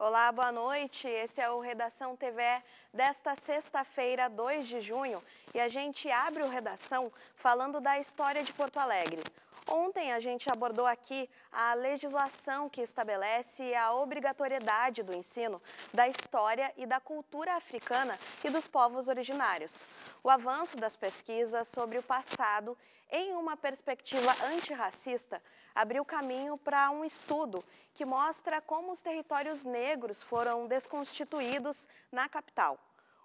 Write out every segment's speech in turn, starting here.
Olá, boa noite. Esse é o Redação TV desta sexta-feira, 2 de junho, e a gente abre o Redação falando da história de Porto Alegre. Ontem a gente abordou aqui a legislação que estabelece a obrigatoriedade do ensino da história e da cultura africana e dos povos originários. O avanço das pesquisas sobre o passado em uma perspectiva antirracista abriu caminho para um estudo que mostra como os territórios negros foram desconstituídos na capital.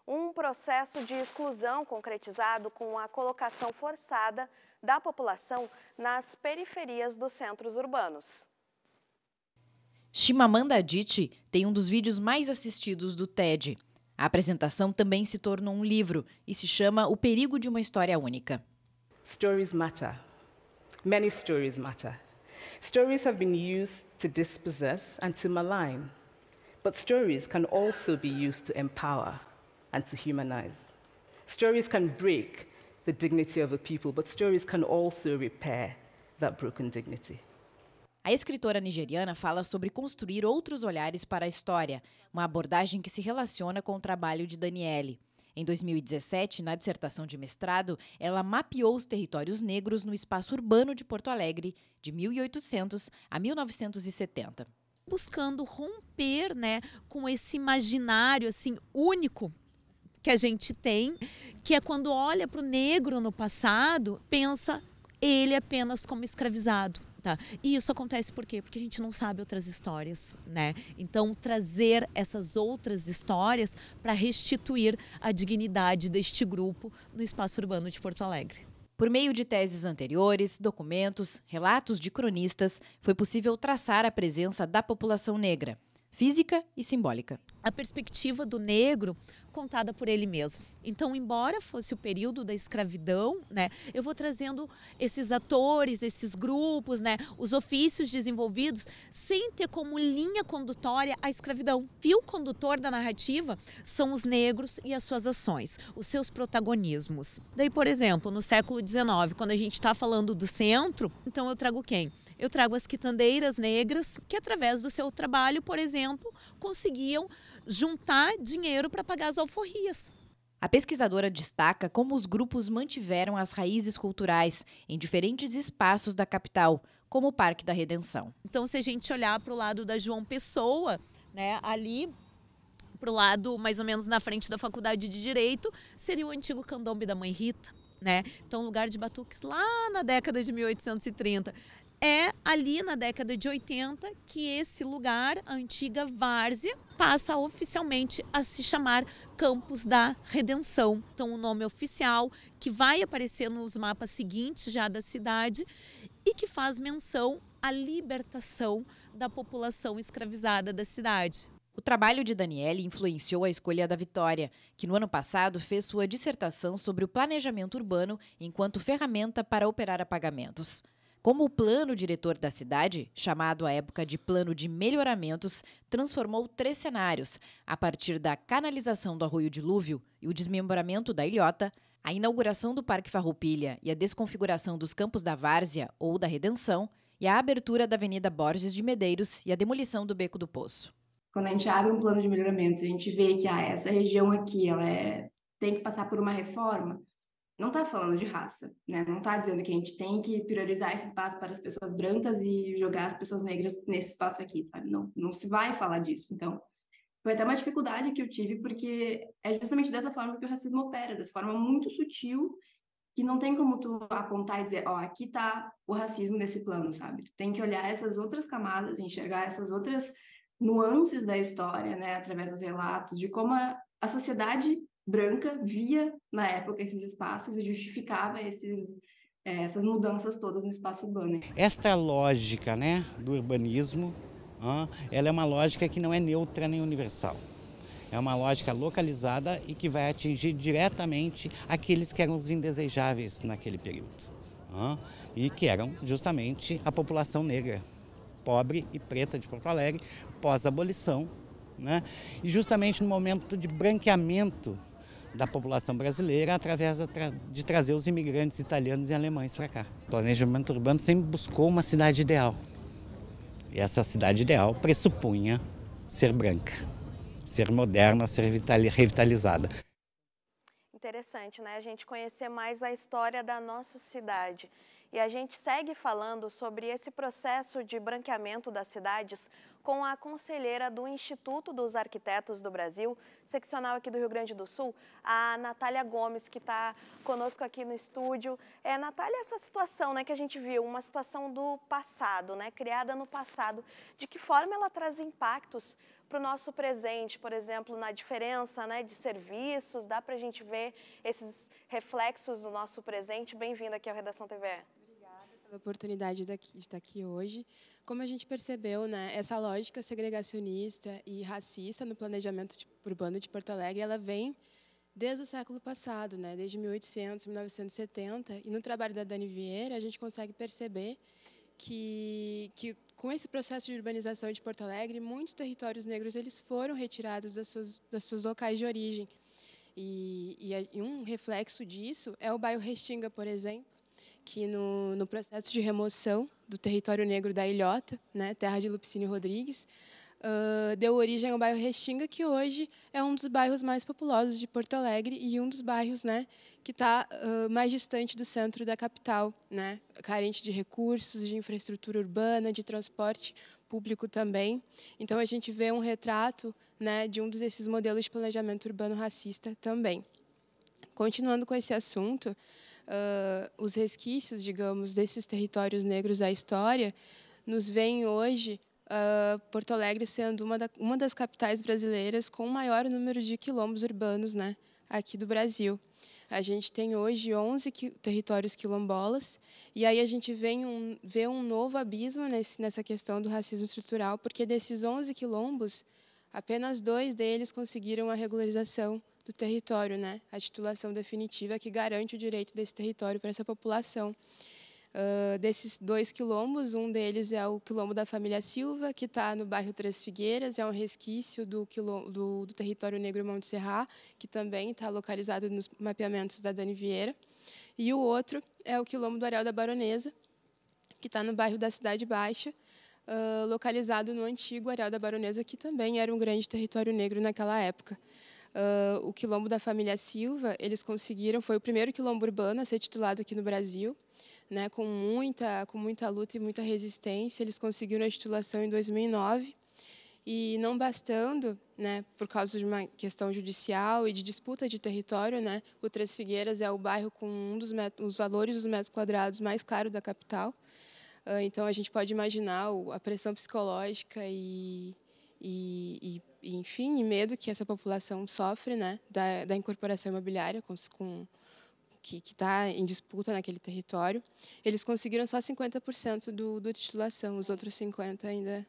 Um processo de exclusão concretizado com a colocação forçada da população nas periferias dos centros urbanos. Chimamanda Adichie tem um dos vídeos mais assistidos do TED. A apresentação também se tornou um livro e se chama O Perigo de uma História Única. Stories matter. Many stories matter. Stories have been used to dispossess and to malign, but stories can also be used to empower and to humanize. Stories can break the dignity of a people, but stories can also repair that broken dignity. A escritora nigeriana fala sobre construir outros olhares para a história, uma abordagem que se relaciona com o trabalho de Daniele. Em 2017, na dissertação de mestrado, ela mapeou os territórios negros no espaço urbano de Porto Alegre, de 1800 a 1970. Buscando romper né, com esse imaginário assim único que a gente tem, que é quando olha para o negro no passado, pensa ele apenas como escravizado Tá. E isso acontece por quê? Porque a gente não sabe outras histórias, né? Então, trazer essas outras histórias para restituir a dignidade deste grupo no espaço urbano de Porto Alegre. Por meio de teses anteriores, documentos, relatos de cronistas, foi possível traçar a presença da população negra, física e simbólica. A perspectiva do negro contada por ele mesmo. Então, embora fosse o período da escravidão, né, eu vou trazendo esses atores, esses grupos, né, os ofícios desenvolvidos, sem ter como linha condutória a escravidão. Fio condutor da narrativa são os negros e as suas ações, os seus protagonismos. Daí, por exemplo, no século XIX, quando a gente está falando do centro, então eu trago quem? Eu trago as quitandeiras negras, que através do seu trabalho, por exemplo, conseguiam juntar dinheiro para pagar as alforrias. A pesquisadora destaca como os grupos mantiveram as raízes culturais em diferentes espaços da capital, como o Parque da Redenção. Então, se a gente olhar para o lado da João Pessoa, né, ali para o lado, mais ou menos na frente da Faculdade de Direito, seria o antigo candombe da Mãe Rita. Né? Então, lugar de batuques lá na década de 1830 é ali na década de 80 que esse lugar, a antiga várzea, passa oficialmente a se chamar Campos da Redenção. Então, o um nome oficial que vai aparecer nos mapas seguintes já da cidade e que faz menção à libertação da população escravizada da cidade. O trabalho de Daniele influenciou a escolha da Vitória, que no ano passado fez sua dissertação sobre o planejamento urbano enquanto ferramenta para operar apagamentos como o plano diretor da cidade, chamado à época de Plano de Melhoramentos, transformou três cenários, a partir da canalização do arroio dilúvio e o desmembramento da ilhota, a inauguração do Parque Farroupilha e a desconfiguração dos campos da Várzea ou da Redenção, e a abertura da Avenida Borges de Medeiros e a demolição do Beco do Poço. Quando a gente abre um plano de melhoramento, a gente vê que ah, essa região aqui ela é... tem que passar por uma reforma, não está falando de raça, né? Não está dizendo que a gente tem que priorizar esse espaço para as pessoas brancas e jogar as pessoas negras nesse espaço aqui, sabe? Não, não se vai falar disso. Então, foi até uma dificuldade que eu tive, porque é justamente dessa forma que o racismo opera, dessa forma muito sutil, que não tem como tu apontar e dizer, ó, oh, aqui está o racismo nesse plano, sabe? Tu tem que olhar essas outras camadas, enxergar essas outras nuances da história, né? Através dos relatos, de como a, a sociedade branca via, na época, esses espaços e justificava esses, é, essas mudanças todas no espaço urbano. Esta lógica né, do urbanismo, ela é uma lógica que não é neutra nem universal. É uma lógica localizada e que vai atingir diretamente aqueles que eram os indesejáveis naquele período. E que eram justamente a população negra, pobre e preta de Porto Alegre, pós-abolição. Né? E justamente no momento de branqueamento da população brasileira através de trazer os imigrantes italianos e alemães para cá. O planejamento urbano sempre buscou uma cidade ideal. E essa cidade ideal pressupunha ser branca, ser moderna, ser revitalizada. Interessante, né? A gente conhecer mais a história da nossa cidade. E a gente segue falando sobre esse processo de branqueamento das cidades com a conselheira do Instituto dos Arquitetos do Brasil, seccional aqui do Rio Grande do Sul, a Natália Gomes, que está conosco aqui no estúdio. É, Natália, essa situação né, que a gente viu, uma situação do passado, né, criada no passado, de que forma ela traz impactos para o nosso presente, por exemplo, na diferença né, de serviços, dá para a gente ver esses reflexos do nosso presente. Bem-vinda aqui ao Redação TV. Obrigada pela oportunidade de estar aqui hoje. Como a gente percebeu, né, essa lógica segregacionista e racista no planejamento de, urbano de Porto Alegre, ela vem desde o século passado, né, desde 1800, 1970, e no trabalho da Dani Vieira a gente consegue perceber que, que com esse processo de urbanização de Porto Alegre, muitos territórios negros eles foram retirados das suas, das suas locais de origem. E, e, e um reflexo disso é o bairro Restinga, por exemplo, que no, no processo de remoção do território negro da Ilhota, né, terra de Lupicínio Rodrigues, uh, deu origem ao bairro Restinga, que hoje é um dos bairros mais populosos de Porto Alegre e um dos bairros né, que está uh, mais distante do centro da capital, né, carente de recursos, de infraestrutura urbana, de transporte público também. Então a gente vê um retrato né, de um desses modelos de planejamento urbano racista também. Continuando com esse assunto, uh, os resquícios, digamos, desses territórios negros da história, nos veem hoje uh, Porto Alegre sendo uma, da, uma das capitais brasileiras com o maior número de quilombos urbanos né, aqui do Brasil. A gente tem hoje 11 territórios quilombolas, e aí a gente vê um, vê um novo abismo nesse, nessa questão do racismo estrutural, porque desses 11 quilombos, apenas dois deles conseguiram a regularização do território, né? A titulação definitiva que garante o direito desse território para essa população. Uh, desses dois quilombos, um deles é o quilombo da família Silva, que está no bairro Três Figueiras, é um resquício do, quilombo, do, do território negro Monte Serra, que também está localizado nos mapeamentos da Dani Vieira. E o outro é o quilombo do Areal da Baronesa, que está no bairro da Cidade Baixa, uh, localizado no antigo Areal da Baronesa, que também era um grande território negro naquela época uh, o quilombo da família Silva, eles conseguiram, foi o primeiro quilombo urbano a ser titulado aqui no Brasil, né, com muita com muita luta e muita resistência, eles conseguiram a titulação em 2009. E não bastando, né, por causa de uma questão judicial e de disputa de território, né, o Três Figueiras é o bairro com um dos os valores dos metros quadrados mais caros da capital. Ah, então a gente pode imaginar a pressão psicológica e, e, e enfim, e medo que essa população sofre né, da, da incorporação imobiliária com, com que está em disputa naquele território. Eles conseguiram só 50% do, do titulação, os outros 50% ainda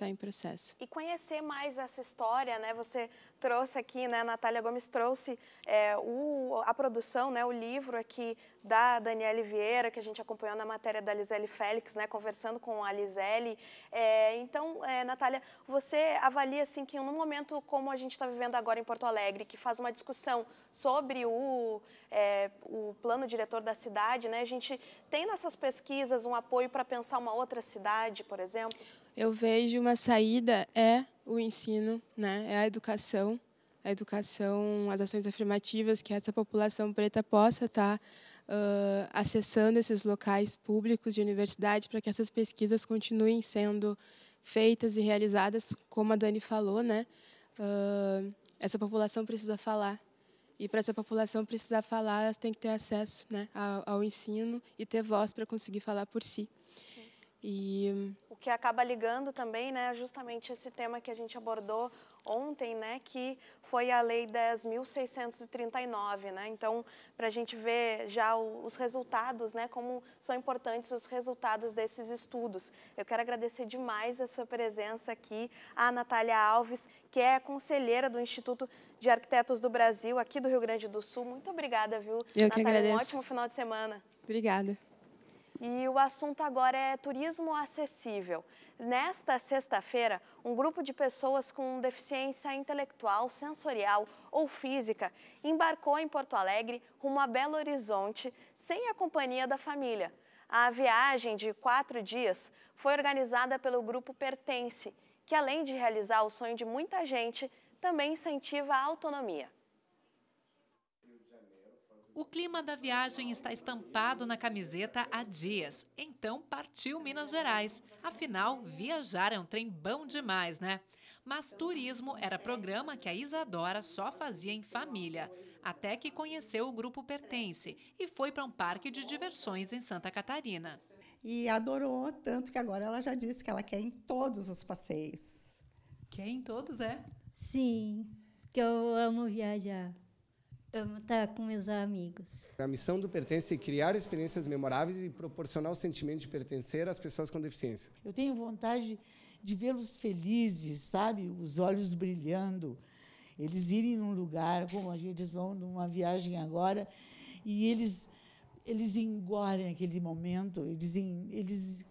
está em processo. E conhecer mais essa história, né? Você trouxe aqui, né? A Natália Gomes trouxe é, o, a produção, né? O livro aqui da Daniele Vieira, que a gente acompanhou na matéria da Lisele Félix, né? Conversando com a Lisele. É, então, é, Natália, você avalia, assim, que num momento como a gente está vivendo agora em Porto Alegre, que faz uma discussão sobre o, é, o plano diretor da cidade, né? A gente tem nessas pesquisas um apoio para pensar uma outra cidade, por exemplo? eu vejo uma saída é o ensino, né? É a educação, a educação, as ações afirmativas que essa população preta possa estar tá, uh, acessando esses locais públicos de universidade para que essas pesquisas continuem sendo feitas e realizadas, como a Dani falou, né? Uh, essa população precisa falar. E para essa população precisar falar, elas têm que ter acesso né, ao, ao ensino e ter voz para conseguir falar por si. E... O que acaba ligando também, né, justamente esse tema que a gente abordou ontem, né, que foi a Lei 10.639, né, então para a gente ver já os resultados, né, como são importantes os resultados desses estudos. Eu quero agradecer demais a sua presença aqui, a Natália Alves, que é conselheira do Instituto de Arquitetos do Brasil, aqui do Rio Grande do Sul. Muito obrigada, viu, Eu Natália, que agradeço. um ótimo final de semana. Obrigada. E o assunto agora é turismo acessível. Nesta sexta-feira, um grupo de pessoas com deficiência intelectual, sensorial ou física embarcou em Porto Alegre rumo a Belo Horizonte sem a companhia da família. A viagem de quatro dias foi organizada pelo grupo Pertence, que além de realizar o sonho de muita gente, também incentiva a autonomia. O clima da viagem está estampado na camiseta há dias. Então partiu Minas Gerais. Afinal, viajar é um trem bom demais, né? Mas turismo era programa que a Isadora só fazia em família, até que conheceu o grupo Pertence e foi para um parque de diversões em Santa Catarina. E adorou, tanto que agora ela já disse que ela quer em todos os passeios. Quer em todos, é? Sim, que eu amo viajar estar com meus amigos. A missão do Pertence é criar experiências memoráveis e proporcionar o sentimento de pertencer às pessoas com deficiência. Eu tenho vontade de vê-los felizes, sabe? Os olhos brilhando. Eles irem num lugar, como a gente vão numa viagem agora, e eles eles engolem aquele momento, eles eles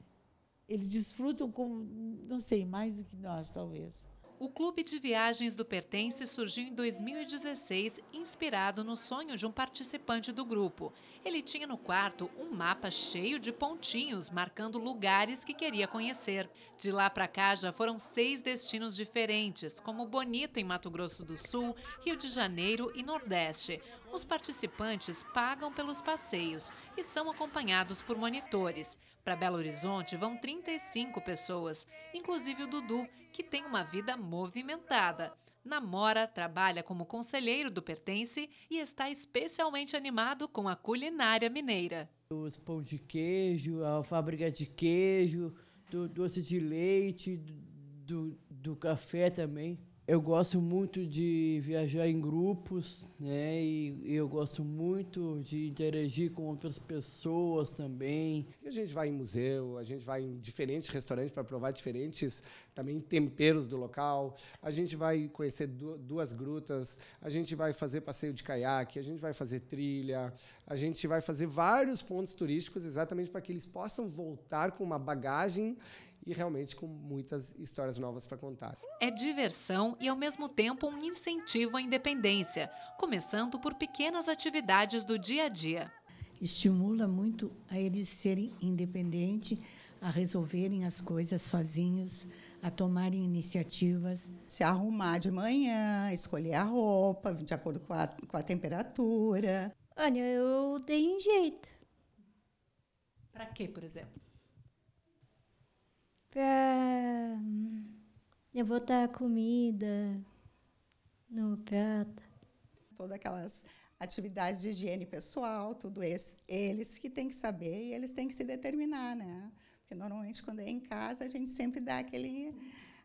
eles desfrutam como não sei mais do que nós talvez. O Clube de Viagens do Pertence surgiu em 2016, inspirado no sonho de um participante do grupo. Ele tinha no quarto um mapa cheio de pontinhos, marcando lugares que queria conhecer. De lá para cá já foram seis destinos diferentes, como Bonito, em Mato Grosso do Sul, Rio de Janeiro e Nordeste. Os participantes pagam pelos passeios e são acompanhados por monitores. Para Belo Horizonte vão 35 pessoas, inclusive o Dudu, que tem uma vida movimentada. Namora, trabalha como conselheiro do Pertence e está especialmente animado com a culinária mineira. Os pão de queijo, a fábrica de queijo, do doce de leite, do, do café também eu gosto muito de viajar em grupos, né? E, eu gosto muito de interagir com outras pessoas também. a gente vai em museu, a gente vai em diferentes restaurantes para provar diferentes também temperos do local. A gente vai conhecer duas grutas, a gente vai fazer passeio de caiaque, a gente vai fazer trilha, a gente vai fazer vários pontos turísticos exatamente para que eles possam voltar com uma bagagem e realmente com muitas histórias novas para contar. É diversão e ao mesmo tempo um incentivo à independência, começando por pequenas atividades do dia a dia. Estimula muito a eles serem independentes, a resolverem as coisas sozinhos, a tomarem iniciativas. Se arrumar de manhã, escolher a roupa de acordo com a, com a temperatura. Olha, eu dei um jeito. Para quê, por exemplo? para hum, eu botar comida no prato. Todas aquelas atividades de higiene pessoal, tudo isso eles que têm que saber e eles têm que se determinar, né? Porque normalmente quando é em casa a gente sempre dá aquele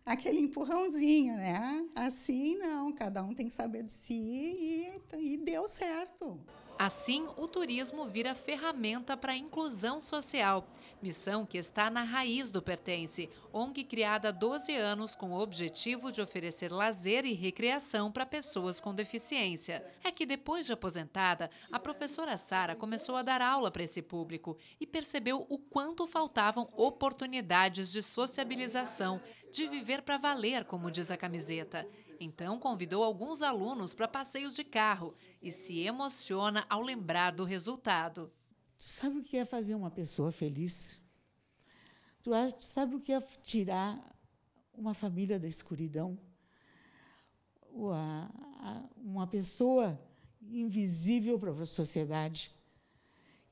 aquele empurrãozinho, né? Assim não, cada um tem que saber de si e, e deu certo. Assim, o turismo vira ferramenta para a inclusão social, missão que está na raiz do Pertence, ONG criada há 12 anos com o objetivo de oferecer lazer e recreação para pessoas com deficiência. É que depois de aposentada, a professora Sara começou a dar aula para esse público e percebeu o quanto faltavam oportunidades de sociabilização, de viver para valer, como diz a camiseta. Então, convidou alguns alunos para passeios de carro e se emociona ao lembrar do resultado. Tu sabe o que é fazer uma pessoa feliz? Tu sabe o que é tirar uma família da escuridão? Uma pessoa invisível para a sociedade.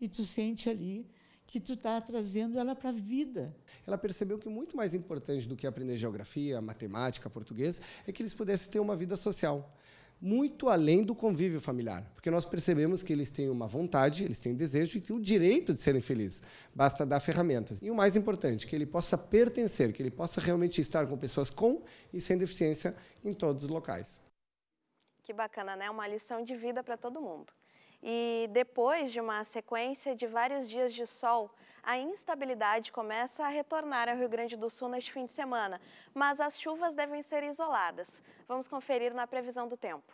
E tu sente ali que tu está trazendo ela para a vida. Ela percebeu que muito mais importante do que aprender geografia, matemática, português, é que eles pudessem ter uma vida social muito além do convívio familiar, porque nós percebemos que eles têm uma vontade, eles têm desejo e têm o direito de serem felizes. Basta dar ferramentas. E o mais importante, que ele possa pertencer, que ele possa realmente estar com pessoas com e sem deficiência em todos os locais. Que bacana, né? Uma lição de vida para todo mundo. E depois de uma sequência de vários dias de sol, a instabilidade começa a retornar ao Rio Grande do Sul neste fim de semana, mas as chuvas devem ser isoladas. Vamos conferir na previsão do tempo.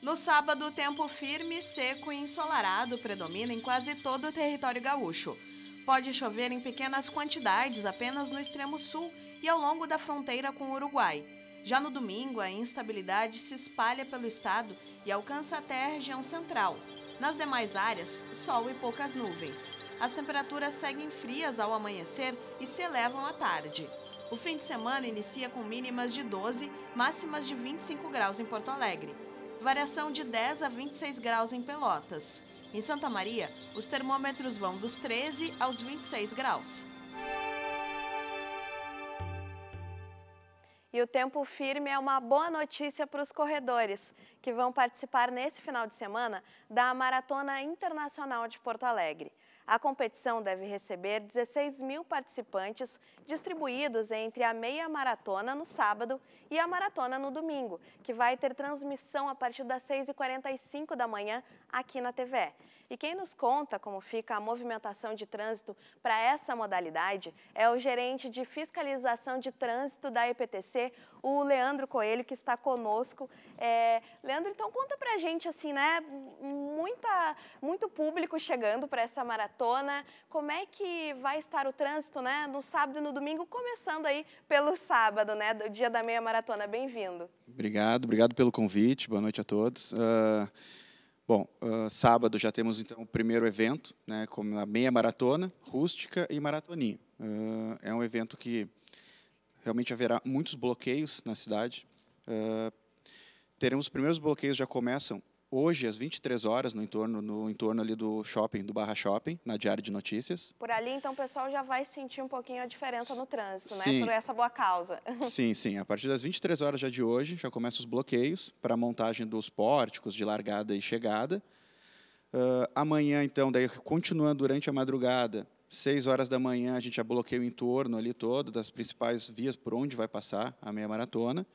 No sábado, tempo firme, seco e ensolarado predomina em quase todo o território gaúcho. Pode chover em pequenas quantidades apenas no extremo sul e ao longo da fronteira com o Uruguai. Já no domingo, a instabilidade se espalha pelo estado e alcança até a região central. Nas demais áreas, sol e poucas nuvens. As temperaturas seguem frias ao amanhecer e se elevam à tarde. O fim de semana inicia com mínimas de 12, máximas de 25 graus em Porto Alegre. Variação de 10 a 26 graus em Pelotas. Em Santa Maria, os termômetros vão dos 13 aos 26 graus. E o tempo firme é uma boa notícia para os corredores, que vão participar nesse final de semana da Maratona Internacional de Porto Alegre. A competição deve receber 16 mil participantes distribuídos entre a meia maratona no sábado e a maratona no domingo, que vai ter transmissão a partir das 6h45 da manhã aqui na TVE. E quem nos conta como fica a movimentação de trânsito para essa modalidade é o gerente de fiscalização de trânsito da EPTC, o Leandro Coelho, que está conosco. É... Leandro, então conta para a gente, assim, né? Muita, muito público chegando para essa maratona. Como é que vai estar o trânsito, né? No sábado e no domingo, começando aí pelo sábado, né? Do dia da meia maratona. Bem-vindo. Obrigado, obrigado pelo convite. Boa noite a todos. Uh, bom, uh, sábado já temos então o primeiro evento, né? Como a meia maratona, rústica e maratoninha. Uh, é um evento que realmente haverá muitos bloqueios na cidade. Ah, teremos os primeiros bloqueios já começam hoje, às 23 horas, no entorno, no entorno ali do shopping, do Barra Shopping, na Diário de Notícias. Por ali, então, o pessoal já vai sentir um pouquinho a diferença no trânsito, né? sim. né? Por essa boa causa. Sim, sim. A partir das 23 horas já de hoje, já começam os bloqueios para a montagem dos pórticos de largada e chegada. Uh, amanhã, então, daí continuando durante a madrugada, 6 horas da manhã, a gente já bloqueia o entorno ali todo, das principais vias por onde vai passar a meia maratona.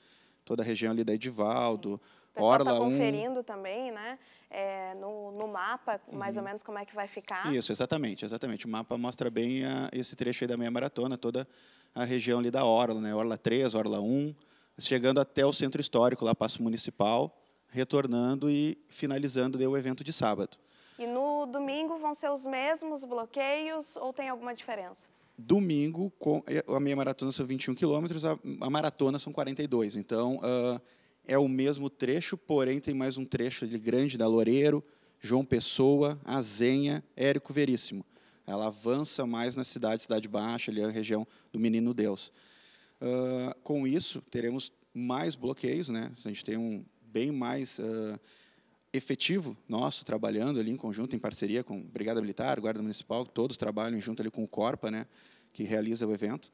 Toda a região ali da Edivaldo, sim pessoal está conferindo um... também, né? É, no, no, mapa, mais uhum. ou menos, como é que vai ficar. Isso, exatamente, exatamente. O mapa mostra bem a, ah, esse trecho aí da meia maratona, toda a região ali da Orla, né? Orla 3, Orla 1, chegando até o centro histórico, lá Passo Municipal, retornando e finalizando o evento de sábado. E no domingo vão ser os mesmos bloqueios ou tem alguma diferença? Domingo, com, eh, a meia maratona são 21 quilômetros, a, a maratona são 42. Então, uh, é o mesmo trecho, porém tem mais um trecho ali grande da Loureiro, João Pessoa, Azenha, Érico Veríssimo. Ela avança mais na cidade, Cidade Baixa, ali a região do Menino Deus. Uh, com isso, teremos mais bloqueios, né? a gente tem um bem mais uh, efetivo nosso trabalhando ali em conjunto, em parceria com Brigada Militar, Guarda Municipal, todos trabalham junto ali com o Corpa, né? que realiza o evento,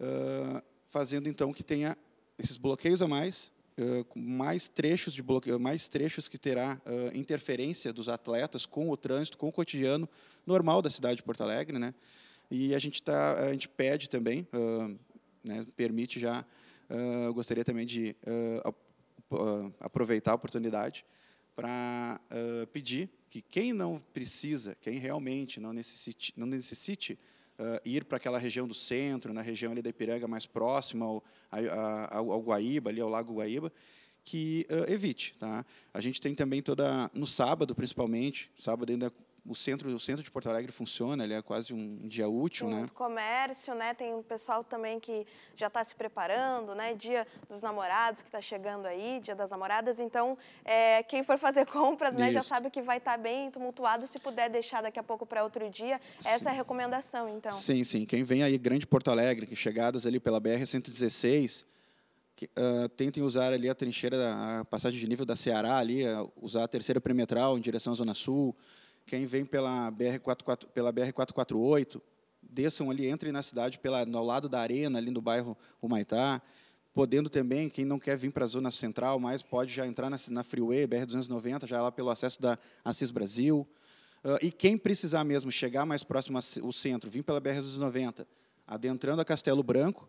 uh, fazendo então que tenha esses bloqueios a mais, eh, mais trechos de bloqueio, eh, mais trechos que terá uh, interferência dos atletas com o trânsito, com o cotidiano normal da cidade de Porto Alegre, né? E a gente tá, a gente pede também, uh, né, permite já, uh, gostaria também de aproveitar a oportunidade para pedir que quem não precisa, quem realmente não necessite, não necessite uh, ir para aquela região do centro, na região ali da Ipiranga mais próxima ao, ao, ao Guaíba, ali ao Lago Guaíba, que uh, evite. Tá? A gente tem também toda, no sábado principalmente, sábado ainda o centro, o centro de Porto Alegre funciona, ele é quase um dia útil, tem né? Muito comércio, né? Tem um pessoal também que já está se preparando, né? Dia dos namorados que está chegando aí, dia das namoradas. Então, é, quem for fazer compras, né, Isso. já sabe que vai estar tá bem tumultuado. Se puder deixar daqui a pouco para outro dia, sim. essa é a recomendação, então. Sim, sim. Quem vem aí, Grande Porto Alegre, que chegadas ali pela BR-116, que, uh, tentem usar ali a trincheira, a passagem de nível da Ceará ali, uh, usar a terceira perimetral em direção à Zona Sul, quem vem pela br pela BR-448, desçam ali, entrem na cidade pela, ao lado da arena, ali no bairro Humaitá. Podendo também, quem não quer vir para a zona central, mas pode já entrar na, na Freeway, BR-290, já é lá pelo acesso da Assis Brasil. Uh, e quem precisar mesmo chegar mais próximo ao centro, vir pela BR-290, adentrando a Castelo Branco,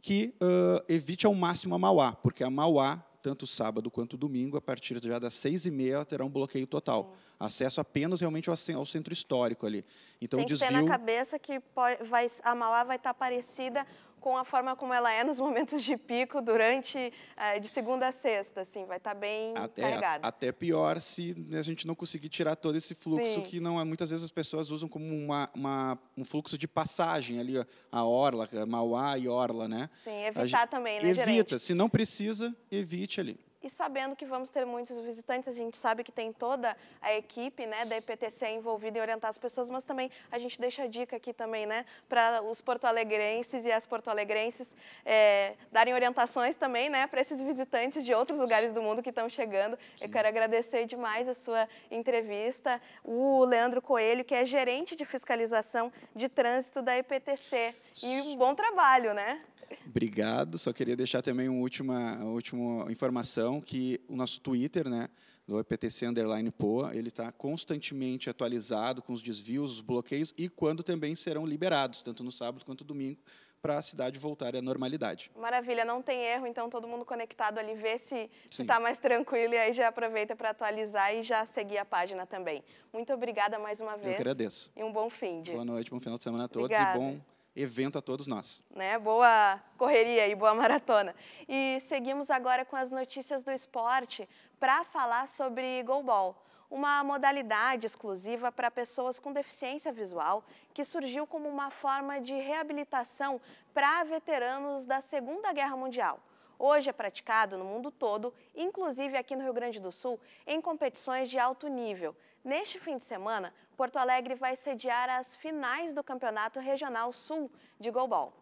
que uh, evite ao máximo a Mauá, porque a Mauá tanto sábado quanto domingo, a partir já das seis e meia terá um bloqueio total. Acesso apenas realmente ao centro histórico ali. Então Tem que desvio. na cabeça que pode, vai, a Mauá vai estar parecida com a forma como ela é nos momentos de pico durante eh, de segunda a sexta, assim, vai estar tá bem até, carregado. Até pior se a gente não conseguir tirar todo esse fluxo Sim. que não é muitas vezes as pessoas usam como uma, uma um fluxo de passagem ali a orla, Mauá e orla, né? Sim, evitar também, né, Evita, gerente? se não precisa, evite ali e sabendo que vamos ter muitos visitantes, a gente sabe que tem toda a equipe né, da EPTC envolvida em orientar as pessoas, mas também a gente deixa a dica aqui também né, para os porto-alegrenses e as porto-alegrenses é, darem orientações também né, para esses visitantes de outros lugares do mundo que estão chegando. Sim. Eu quero agradecer demais a sua entrevista. O Leandro Coelho, que é gerente de fiscalização de trânsito da EPTC. E um bom trabalho, né? Obrigado. Só queria deixar também uma última, uma última informação que o nosso Twitter, né, do EPTC Underline POA, ele está constantemente atualizado com os desvios, os bloqueios e quando também serão liberados, tanto no sábado quanto no domingo, para a cidade voltar à normalidade. Maravilha, não tem erro, então todo mundo conectado ali vê se está mais tranquilo e aí já aproveita para atualizar e já seguir a página também. Muito obrigada mais uma vez. Eu agradeço. E um bom fim de. Boa noite, bom final de semana a todos Obrigada. e bom evento a todos nós. Né? Boa correria e boa maratona. E seguimos agora com as notícias do esporte para falar sobre goalball, uma modalidade exclusiva para pessoas com deficiência visual que surgiu como uma forma de reabilitação para veteranos da Segunda Guerra Mundial. Hoje é praticado no mundo todo, inclusive aqui no Rio Grande do Sul, em competições de alto nível. Neste fim de semana, Porto Alegre vai sediar as finais do Campeonato Regional Sul de Golbol.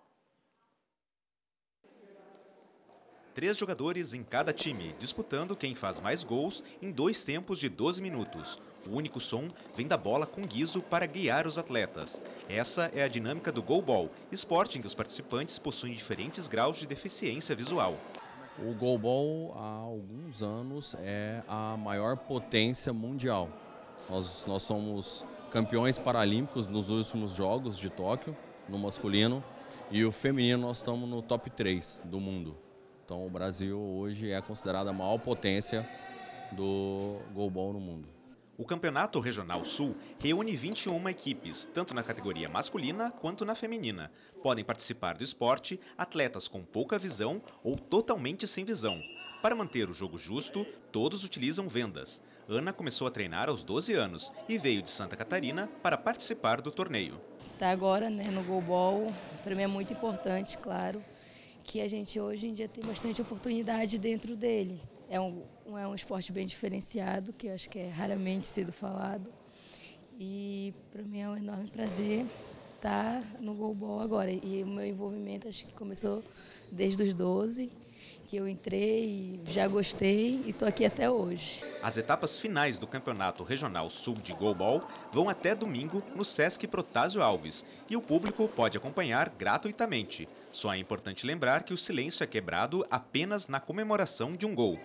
Três jogadores em cada time, disputando quem faz mais gols em dois tempos de 12 minutos. O único som vem da bola com guiso para guiar os atletas. Essa é a dinâmica do goalball, esporte em que os participantes possuem diferentes graus de deficiência visual. O goalball há alguns anos é a maior potência mundial. Nós, nós somos campeões paralímpicos nos últimos Jogos de Tóquio, no masculino, e o feminino nós estamos no top 3 do mundo. Então o Brasil hoje é considerado a maior potência do goalball no mundo. O Campeonato Regional Sul reúne 21 equipes, tanto na categoria masculina quanto na feminina. Podem participar do esporte atletas com pouca visão ou totalmente sem visão. Para manter o jogo justo, todos utilizam vendas. Ana começou a treinar aos 12 anos e veio de Santa Catarina para participar do torneio. Está agora né, no goalball, para mim é muito importante, claro, que a gente hoje em dia tem bastante oportunidade dentro dele. É um, é um esporte bem diferenciado, que eu acho que é raramente sido falado. E para mim é um enorme prazer estar tá no goalball agora. E o meu envolvimento acho que começou desde os 12 que eu entrei, já gostei e estou aqui até hoje. As etapas finais do Campeonato Regional Sul de Goalball vão até domingo no Sesc Protásio Alves e o público pode acompanhar gratuitamente. Só é importante lembrar que o silêncio é quebrado apenas na comemoração de um gol.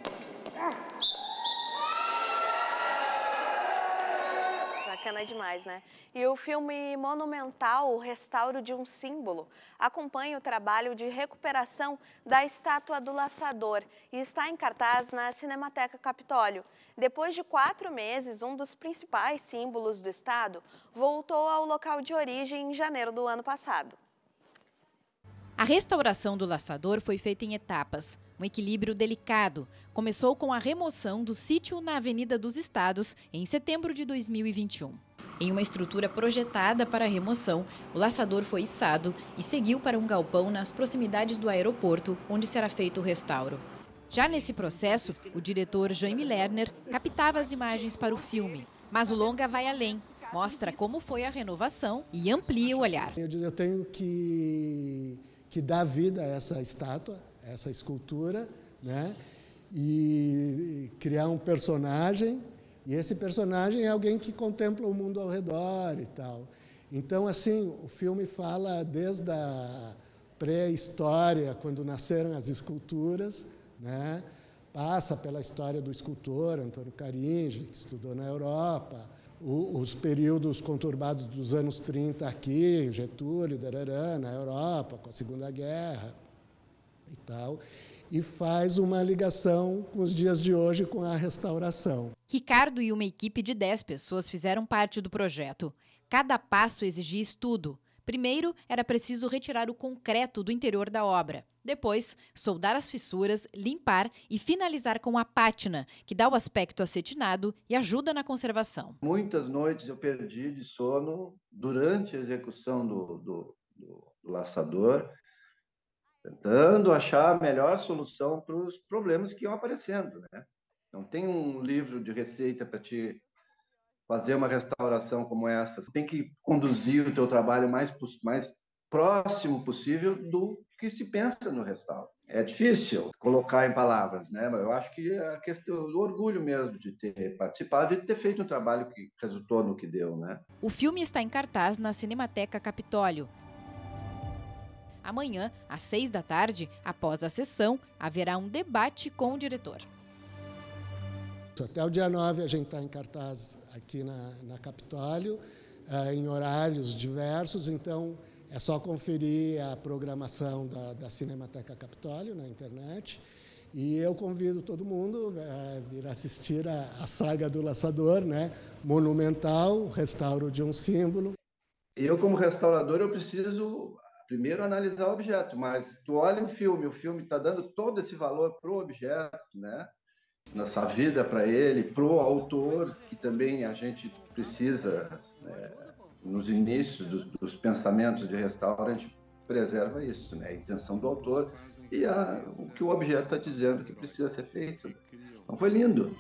bacana demais, né? E o filme monumental O Restauro de um Símbolo acompanha o trabalho de recuperação da estátua do laçador e está em cartaz na Cinemateca Capitólio. Depois de quatro meses, um dos principais símbolos do estado voltou ao local de origem em janeiro do ano passado. A restauração do laçador foi feita em etapas. Um equilíbrio delicado. Começou com a remoção do sítio na Avenida dos Estados em setembro de 2021. Em uma estrutura projetada para remoção, o laçador foi içado e seguiu para um galpão nas proximidades do aeroporto, onde será feito o restauro. Já nesse processo, o diretor Jaime Lerner captava as imagens para o filme. Mas o longa vai além, mostra como foi a renovação e amplia o olhar. Eu, tenho que, que dar vida a essa estátua, essa escultura, né? E criar um personagem, e esse personagem é alguém que contempla o mundo ao redor e tal. Então, assim, o filme fala desde a pré-história, quando nasceram as esculturas, né? passa pela história do escultor Antônio Caringe, que estudou na Europa, o, os períodos conturbados dos anos 30 aqui, Getúlio, Dararã, na Europa, com a Segunda Guerra, e tal, e faz uma ligação com os dias de hoje com a restauração. Ricardo e uma equipe de 10 pessoas fizeram parte do projeto. Cada passo exigia estudo. Primeiro, era preciso retirar o concreto do interior da obra. Depois, soldar as fissuras, limpar e finalizar com a pátina, que dá o aspecto acetinado e ajuda na conservação. Muitas noites eu perdi de sono durante a execução do, do, do, do laçador tentando achar a melhor solução para os problemas que iam aparecendo, né? Não tem um livro de receita para te fazer uma restauração como essa. Você tem que conduzir o teu trabalho mais mais próximo possível do que se pensa no restauro. É difícil colocar em palavras, né? Mas eu acho que é a questão do orgulho mesmo de ter participado e de ter feito um trabalho que resultou no que deu, né? O filme está em cartaz na Cinemateca Capitólio Amanhã, às seis da tarde, após a sessão, haverá um debate com o diretor. Até o dia 9 a gente está em cartaz aqui na, na Capitólio, eh, em horários diversos, então é só conferir a programação da, da Cinemateca Capitólio na internet. E eu convido todo mundo a eh, vir assistir a, a saga do laçador, né? Monumental, restauro de um símbolo. Eu, como restaurador, eu preciso primeiro analisar o objeto, mas tu olha um filme, o filme está dando todo esse valor para o objeto, né? Nessa vida para ele, para o autor, que também a gente precisa, né? nos inícios dos, dos, pensamentos de restauro, a gente preserva isso, né? A intenção do autor e a, o que o objeto está dizendo que precisa ser feito. Então foi lindo.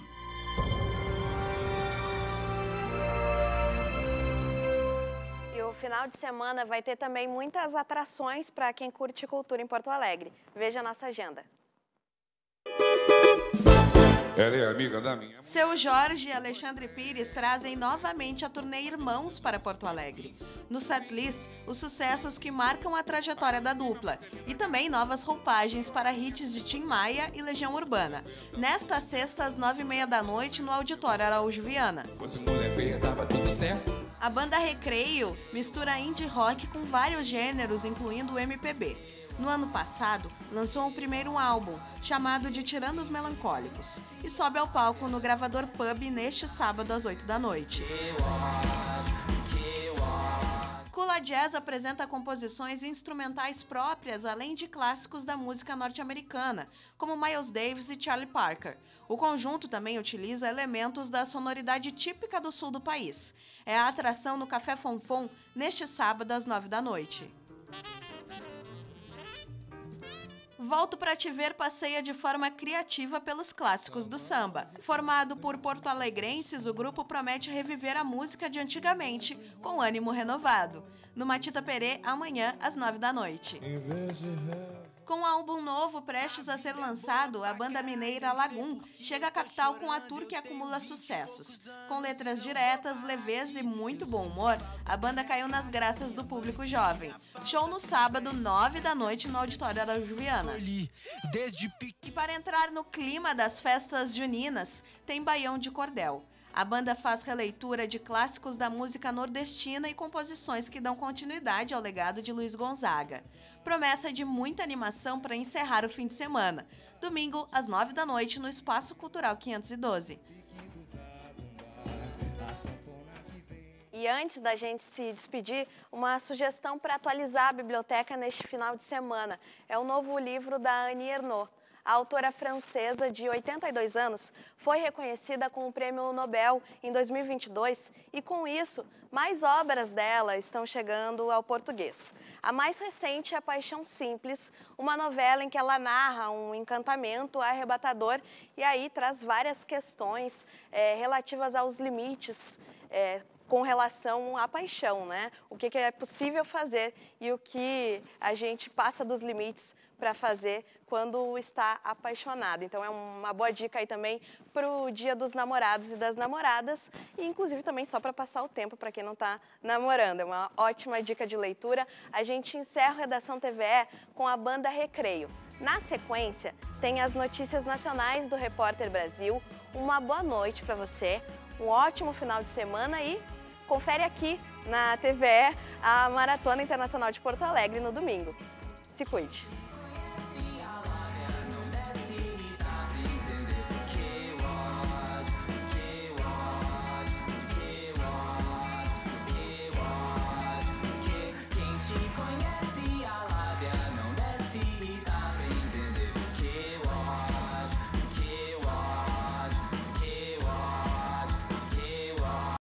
final de semana vai ter também muitas atrações para quem curte cultura em Porto Alegre. Veja a nossa agenda. Ela é amiga da minha. Seu Jorge e Alexandre Pires trazem novamente a turnê Irmãos para Porto Alegre. No setlist, os sucessos que marcam a trajetória da dupla e também novas roupagens para hits de Tim Maia e Legião Urbana. Nesta sexta, às nove e meia da noite, no Auditório Araújo Viana. Fosse mulher feia, dava tudo certo. A banda Recreio mistura indie rock com vários gêneros, incluindo o MPB. No ano passado, lançou o primeiro álbum, chamado de Tirando os Melancólicos, e sobe ao palco no gravador Pub neste sábado às 8 da noite. Solar Jazz apresenta composições instrumentais próprias, além de clássicos da música norte-americana, como Miles Davis e Charlie Parker. O conjunto também utiliza elementos da sonoridade típica do sul do país. É a atração no Café Fonfon neste sábado às 9 da noite. Volto para te ver passeia de forma criativa pelos clássicos do samba. Formado por porto-alegrenses, o grupo promete reviver a música de antigamente, com ânimo renovado. No Matita Perê, amanhã às nove da noite. Com o um álbum novo prestes a ser é lançado, a banda mineira Lagum chega à capital com a tour que acumula sucessos. Com letras diretas, leveza e muito bom humor, a banda caiu nas graças do público jovem. Show no sábado, 9 da noite, no Auditório da Arajuviana. E para entrar no clima das festas juninas, tem Baião de Cordel. A banda faz releitura de clássicos da música nordestina e composições que dão continuidade ao legado de Luiz Gonzaga promessa de muita animação para encerrar o fim de semana. Domingo, às 9 da noite, no Espaço Cultural 512. E antes da gente se despedir, uma sugestão para atualizar a biblioteca neste final de semana. É o novo livro da Annie Ernaux. A autora francesa de 82 anos foi reconhecida com o Prêmio Nobel em 2022 e, com isso, mais obras dela estão chegando ao português. A mais recente é A Paixão Simples, uma novela em que ela narra um encantamento arrebatador e aí traz várias questões é, relativas aos limites é, com relação à paixão, né? O que, que é possível fazer e o que a gente passa dos limites para fazer quando está apaixonado. Então é uma boa dica aí também para o Dia dos Namorados e das Namoradas e inclusive também só para passar o tempo para quem não está namorando. É uma ótima dica de leitura. A gente encerra a redação TVE com a banda Recreio. Na sequência, tem as notícias nacionais do Repórter Brasil. Uma boa noite para você, um ótimo final de semana e confere aqui na TVE a Maratona Internacional de Porto Alegre no domingo. Se cuide!